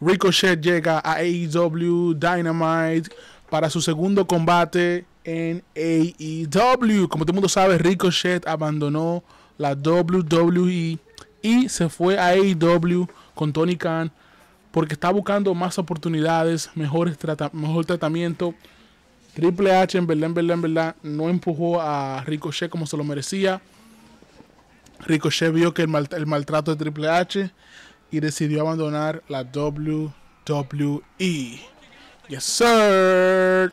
Ricochet llega a AEW Dynamite para su segundo combate en AEW. Como todo el mundo sabe, Ricochet abandonó la WWE y se fue a AEW con Tony Khan porque está buscando más oportunidades, mejor tratamiento. Triple H en verdad, en verdad, en verdad, no empujó a Ricochet como se lo merecía. Ricochet vio que el maltrato de Triple H y decidió abandonar la WWE. Yes, sir.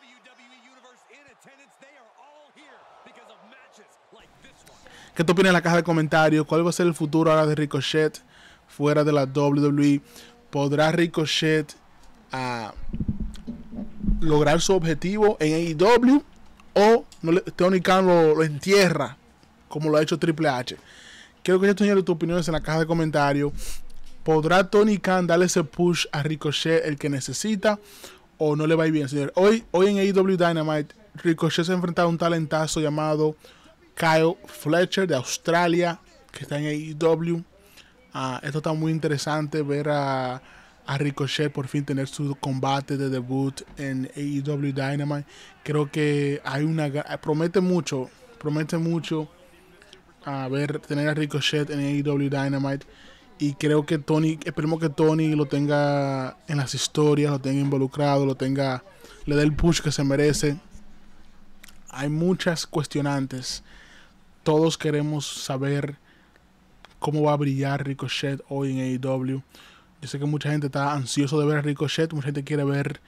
¿Qué te opinas en la caja de comentarios? ¿Cuál va a ser el futuro ahora de Ricochet fuera de la WWE? ¿Podrá Ricochet ah, lograr su objetivo en AEW? ¿O no Tony Khan lo, entierra como lo ha hecho Triple H? Quiero que yo te tus opiniones en la caja de comentarios. ¿Podrá Tony Khan darle ese push a Ricochet el que necesita? ¿O no le va a ir bien, señor? Hoy, hoy en AEW Dynamite, Ricochet se enfrenta a un talentazo llamado Kyle Fletcher de Australia, que está en AEW. Ah, esto está muy interesante ver a, a, Ricochet por fin tener su combate de debut en AEW Dynamite. Creo que hay una promete mucho, promete mucho a ah, ver tener a Ricochet en AEW Dynamite y creo que Tony, esperemos que Tony lo tenga en las historias, lo tenga involucrado, lo tenga, le dé el push que se merece. Hay muchas cuestionantes. Todos queremos saber cómo va a brillar Ricochet hoy en AEW. Yo sé que mucha gente está ansioso de ver a Ricochet, mucha gente quiere ver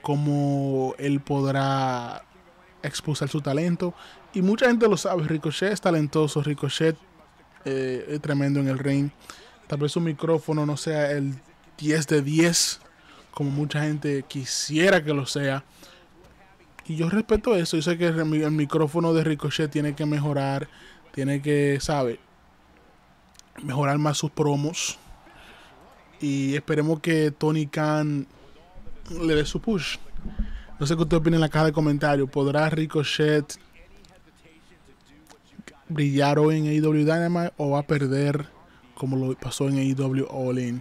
cómo él podrá expulsar su talento. Y mucha gente lo sabe, Ricochet es talentoso, Ricochet eh, es tremendo en el ring. Tal vez su micrófono no sea el 10 de 10, como mucha gente quisiera que lo sea. Y yo respeto eso. Yo sé que el micrófono de Ricochet tiene que mejorar. Tiene que, ¿sabe? Mejorar más sus promos. Y esperemos que Tony Khan le dé su push. No sé qué usted opina en la caja de comentarios. ¿Podrá Ricochet brillar hoy en AEW Dynamite o va a perder? como lo pasó en AEW All In.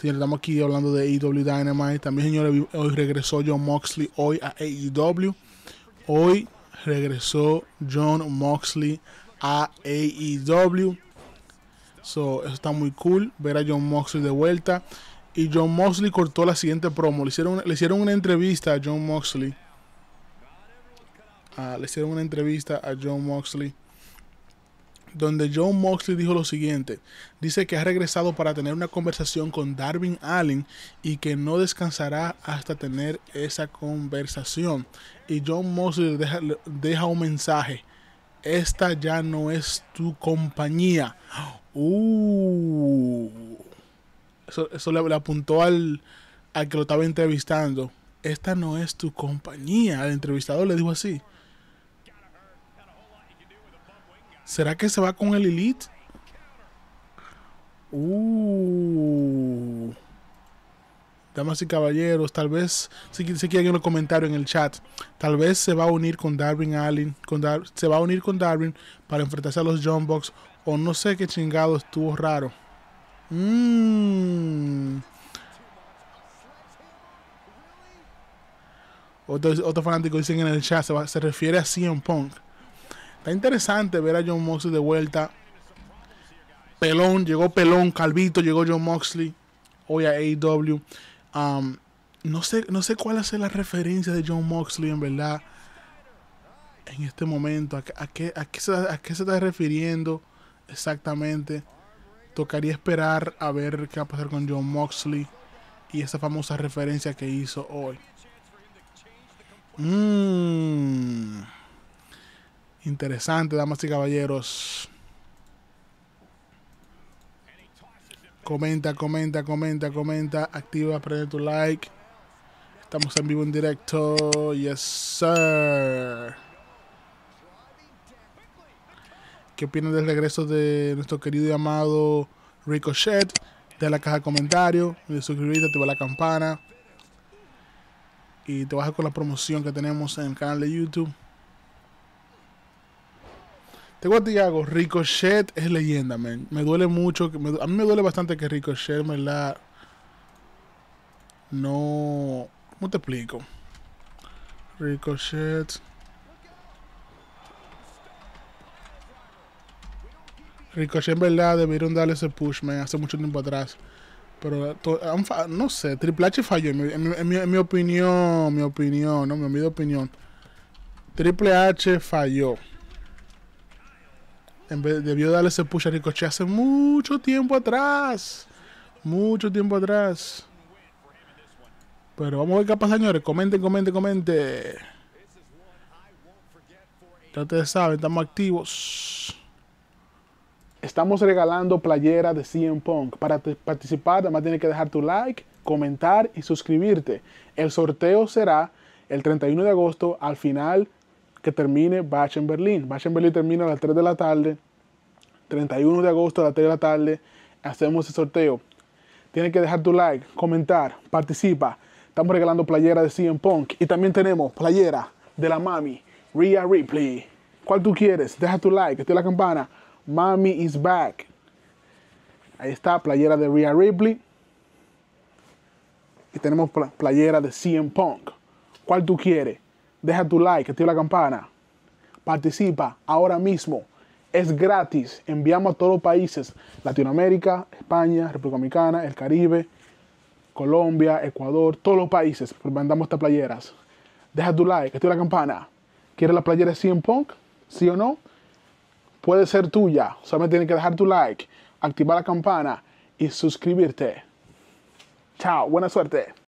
estamos aquí hablando de AEW Dynamite. También, señores, hoy regresó John Moxley hoy a AEW. Hoy regresó John Moxley a AEW. So, eso está muy cool ver a John Moxley de vuelta. Y John Moxley cortó la siguiente promo. Le hicieron, le hicieron una entrevista a John Moxley. Ah, le hicieron una entrevista a John Moxley donde John Moxley dijo lo siguiente. Dice que ha regresado para tener una conversación con Darwin Allen y que no descansará hasta tener esa conversación. Y John Moxley deja, deja un mensaje. Esta ya no es tu compañía. Uh. Eso, le, apuntó al, al que lo estaba entrevistando. Esta no es tu compañía. Al entrevistador le dijo así. ¿Será que se va con el Elite? Uh. Damas y caballeros, tal vez, si, quieren los comentarios en el chat, tal vez se va a unir con Darwin Allen, con se va a unir con Darwin para enfrentarse a los John Box, o no sé qué chingado estuvo raro. Mmm. Otro, fanático dicen en el chat, se, refiere a CM Punk. Está interesante ver a John Moxley de vuelta. Pelón, llegó Pelón, Calvito, llegó John Moxley. Hoy a AEW. Um, no, sé, no sé cuál hace la referencia de John Moxley, en verdad. En este momento, ¿a, qué, a, qué se, está refiriendo exactamente? Tocaría esperar a ver qué va a pasar con John Moxley y esa famosa referencia que hizo hoy. Mmm. Interesante, damas y caballeros. Comenta, comenta, comenta, comenta. Activa, prende tu like. Estamos en vivo, en directo. Yes, sir. ¿Qué opinan del regreso de nuestro querido y amado Ricochet? De la caja de comentarios, de suscribirte, activa la campana. Y te vas con la promoción que tenemos en el canal de YouTube. Igual a Ricochet es leyenda, man. Me duele mucho, a mí me duele bastante que Ricochet, verdad No... ¿Cómo te explico? Ricochet... Ricochet en verdad debieron darle ese push, man, hace mucho tiempo atrás. Pero no sé, Triple H falló, en mi, opinión, mi opinión, no, mi opinión. Triple H falló debió darle ese push a Ricochet hace mucho tiempo atrás. Mucho tiempo atrás. Pero vamos a ver qué pasa, señores. Comenten, comenten, comenten. Ya ustedes saben, estamos activos. Estamos regalando playera de CM Punk. Para participar, además tienes que dejar tu like, comentar y suscribirte. El sorteo será el 31 de agosto al final que termine Bach en Berlín. Bach en Berlín termina a las 3 de la tarde, 31 de agosto a las 3 de la tarde, hacemos el sorteo. Tienes que dejar tu like, comentar, participa. Estamos regalando playera de CM Punk y también tenemos playera de la mami, Rhea Ripley. ¿Cuál tú quieres? Deja tu like, activa la campana. Mami is back. Ahí está, playera de Rhea Ripley. Y tenemos playera de CM Punk. ¿Cuál tú quieres? Deja tu like, activa la campana. Participa ahora mismo. Es gratis. Enviamos a todos los países. Latinoamérica, España, República Dominicana, el Caribe, Colombia, Ecuador, todos los países. Mandamos estas playeras. Deja tu like, activa la campana. ¿Quieres la playera 100 Punk? ¿Sí o no? Puede ser tuya. Solamente tienes que dejar tu like, activar la campana y suscribirte. Chao, buena suerte.